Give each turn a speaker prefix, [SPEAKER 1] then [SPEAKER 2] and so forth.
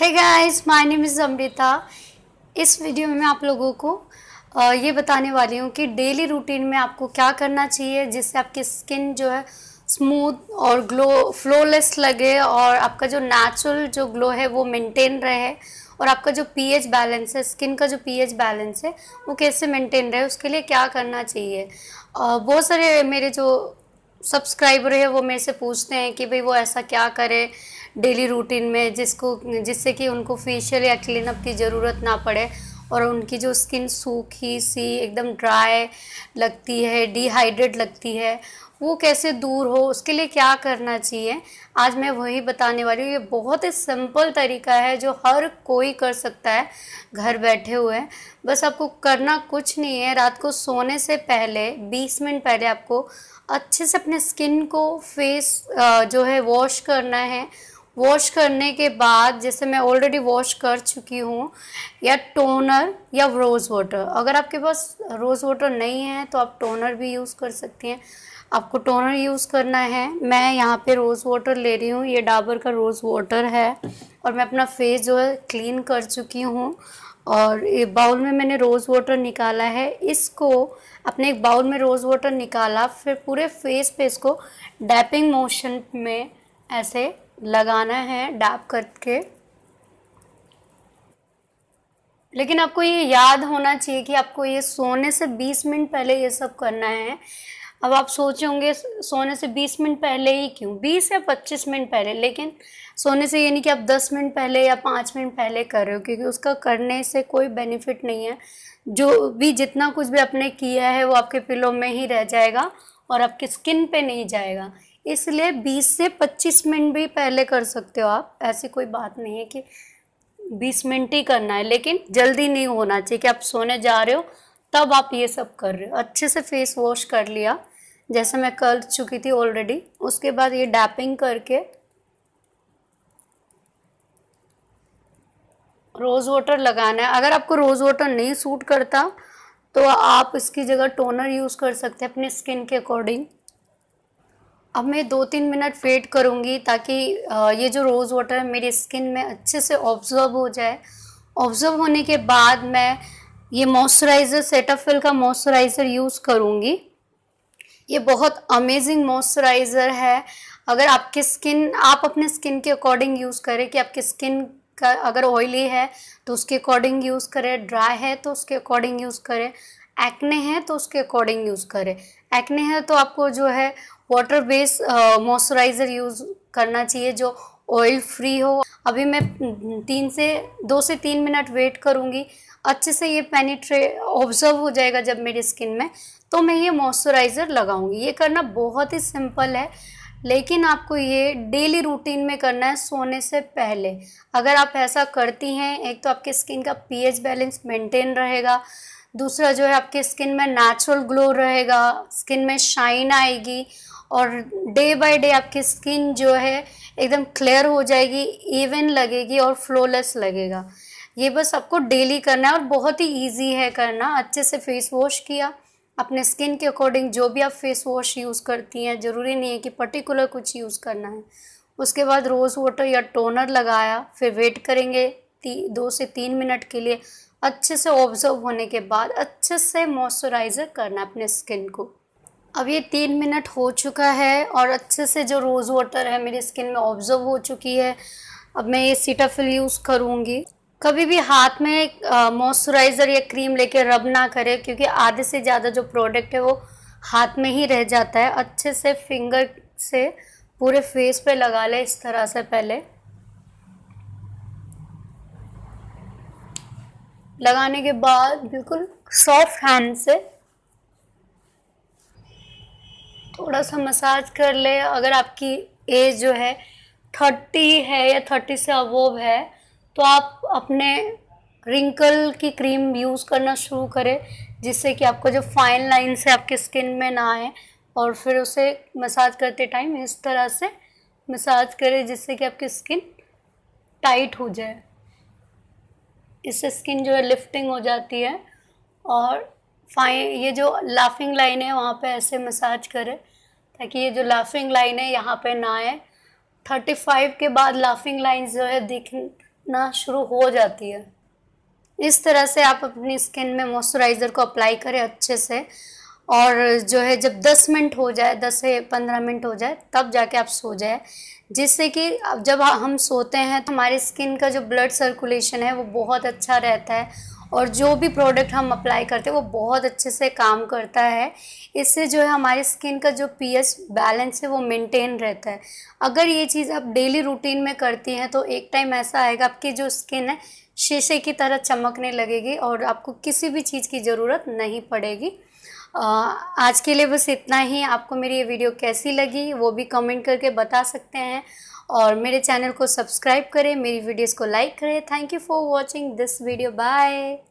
[SPEAKER 1] है guys my name is Amrita इस video में मैं आप लोगों को ये बताने वाली हूँ कि डेली रूटीन में आपको क्या करना चाहिए जिससे आपकी स्किन जो है स्मूथ और ग्लो फ्लोलेस लगे और आपका जो नेचुरल जो ग्लो है वो मेंटेन रहे और आपका जो पीएच बैलेंस है स्किन का जो पीएच बैलेंस है वो कैसे मेंटेन रहे उसके लिए क्या करना चाहिए बहुत सारे मेरे जो सब्सक्राइबर है वो मेरे से पूछते हैं कि भाई वो ऐसा क्या करे डेली रूटीन में जिसको जिससे कि उनको फेशियल या क्लीनअप की ज़रूरत ना पड़े और उनकी जो स्किन सूखी सी एकदम ड्राई लगती है डिहाइड्रेट लगती है वो कैसे दूर हो उसके लिए क्या करना चाहिए आज मैं वही बताने वाली हूँ ये बहुत ही सिंपल तरीका है जो हर कोई कर सकता है घर बैठे हुए बस आपको करना कुछ नहीं है रात को सोने से पहले 20 मिनट पहले आपको अच्छे से अपने स्किन को फेस जो है वॉश करना है वॉश करने के बाद जैसे मैं ऑलरेडी वॉश कर चुकी हूँ या टोनर या रोज़ वाटर अगर आपके पास रोज़ वाटर नहीं है तो आप टोनर भी यूज़ कर सकती हैं आपको टोनर यूज़ करना है मैं यहाँ पे रोज़ वाटर ले रही हूँ ये डाबर का रोज़ वाटर है और मैं अपना फेस जो है क्लीन कर चुकी हूँ और ये बाउल में मैंने रोज़ वाटर निकाला है इसको अपने एक बाउल में रोज़ वाटर निकाला फिर पूरे फेस पे इसको डैपिंग मोशन में ऐसे लगाना है डैप करके लेकिन आपको ये याद होना चाहिए कि आपको ये सोने से 20 मिनट पहले ये सब करना है अब आप सोचे होंगे सोने से 20 मिनट पहले ही क्यों 20 या 25 मिनट पहले लेकिन सोने से ये नहीं कि आप 10 मिनट पहले या 5 मिनट पहले कर रहे हो क्योंकि उसका करने से कोई बेनिफिट नहीं है जो भी जितना कुछ भी आपने किया है वो आपके पिलों में ही रह जाएगा और आपकी स्किन पे नहीं जाएगा इसलिए 20 से 25 मिनट भी पहले कर सकते हो आप ऐसी कोई बात नहीं है कि 20 मिनट ही करना है लेकिन जल्दी नहीं होना चाहिए कि आप सोने जा रहे हो तब आप ये सब कर रहे हो अच्छे से फेस वॉश कर लिया जैसे मैं कर चुकी थी ऑलरेडी उसके बाद ये डैपिंग करके रोज़ वाटर लगाना है अगर आपको रोज़ वाटर नहीं सूट करता तो आप इसकी जगह टोनर यूज़ कर सकते हैं अपने स्किन के अकॉर्डिंग अब मैं दो तीन मिनट वेट करूँगी ताकि ये जो रोज़ वाटर है मेरी स्किन में अच्छे से ऑब्जर्व हो जाए ऑब्जर्व होने के बाद मैं ये मॉइस्चराइज़र सेटाफिल का मॉइस्चराइज़र यूज़ करूँगी ये बहुत अमेजिंग मॉइस्चराइज़र है अगर आपकी स्किन आप अपने स्किन के अकॉर्डिंग यूज़ करें कि आपकी स्किन का अगर ऑयली है तो उसके अकॉर्डिंग यूज़ करें ड्राई है तो उसके अकॉर्डिंग यूज़ करें एक्ने हैं तो उसके अकॉर्डिंग यूज़ करें एक्ने है तो आपको जो है वाटर बेस मॉइस्चराइज़र यूज़ करना चाहिए जो ऑयल फ्री हो अभी मैं हम्म, तीन से दो से तीन मिनट वेट करूँगी अच्छे से ये पेनिट्रे ऑब्जर्व हो जाएगा जब मेरी स्किन में तो मैं ये मॉइस्चराइज़र लगाऊंगी ये करना बहुत ही सिंपल है लेकिन आपको ये डेली रूटीन में करना है सोने से पहले अगर आप ऐसा करती हैं एक तो आपके स्किन का पीएच बैलेंस मेंटेन रहेगा दूसरा जो है आपके स्किन में नेचुरल ग्लो रहेगा स्किन में शाइन आएगी और डे बाय डे आपकी स्किन जो है एकदम क्लियर हो जाएगी इवन लगेगी और फ्लोलेस लगेगा ये बस आपको डेली करना है और बहुत ही इजी है करना अच्छे से फेस वॉश किया अपने स्किन के अकॉर्डिंग जो भी आप फेस वॉश यूज़ करती हैं ज़रूरी नहीं है कि पर्टिकुलर कुछ यूज़ करना है उसके बाद रोज़ वाटर या टोनर लगाया फिर वेट करेंगे ती, दो से तीन मिनट के लिए अच्छे से ऑब्जर्व होने के बाद अच्छे से मॉइस्चराइज़र करना अपने स्किन को अब ये तीन मिनट हो चुका है और अच्छे से जो रोज़ वाटर है मेरी स्किन में ऑब्जर्व हो चुकी है अब मैं ये सीटाफिल यूज़ करूँगी कभी भी हाथ में मॉइस्चराइज़र या क्रीम लेके रब ना करें क्योंकि आधे से ज़्यादा जो प्रोडक्ट है वो हाथ में ही रह जाता है अच्छे से फिंगर से पूरे फेस पे लगा लें इस तरह से पहले लगाने के बाद बिल्कुल सॉफ्ट हैंड से थोड़ा सा मसाज कर ले अगर आपकी एज जो है थर्टी है या थर्टी से अवोव है तो आप अपने रिंकल की क्रीम यूज़ करना शुरू करें जिससे कि आपको जो फाइन लाइन से आपके स्किन में ना आए और फिर उसे मसाज करते टाइम इस तरह से मसाज करें जिससे कि आपकी स्किन टाइट हो जाए इससे स्किन जो है लिफ्टिंग हो जाती है और फाइन ये जो लाफिंग लाइन है वहाँ पे ऐसे मसाज करें ताकि ये जो लाफिंग लाइन है यहाँ पे ना आए थर्टी फाइव के बाद लाफिंग लाइन जो है दिखना शुरू हो जाती है इस तरह से आप अपनी स्किन में मॉइस्चराइज़र को अप्लाई करें अच्छे से और जो है जब 10 मिनट हो जाए 10 से 15 मिनट हो जाए तब जाके आप सो जाए जिससे कि जब हम सोते हैं तो हमारे स्किन का जो ब्लड सर्कुलेशन है वो बहुत अच्छा रहता है और जो भी प्रोडक्ट हम अप्लाई करते हैं वो बहुत अच्छे से काम करता है इससे जो है हमारी स्किन का जो पीएच बैलेंस है वो मेंटेन रहता है अगर ये चीज़ आप डेली रूटीन में करती हैं तो एक टाइम ऐसा आएगा आपकी जो स्किन है शीशे की तरह चमकने लगेगी और आपको किसी भी चीज़ की ज़रूरत नहीं पड़ेगी आज के लिए बस इतना ही आपको मेरी ये वीडियो कैसी लगी वो भी कमेंट करके बता सकते हैं और मेरे चैनल को सब्सक्राइब करें मेरी वीडियोस को लाइक करें thank you for watching this video bye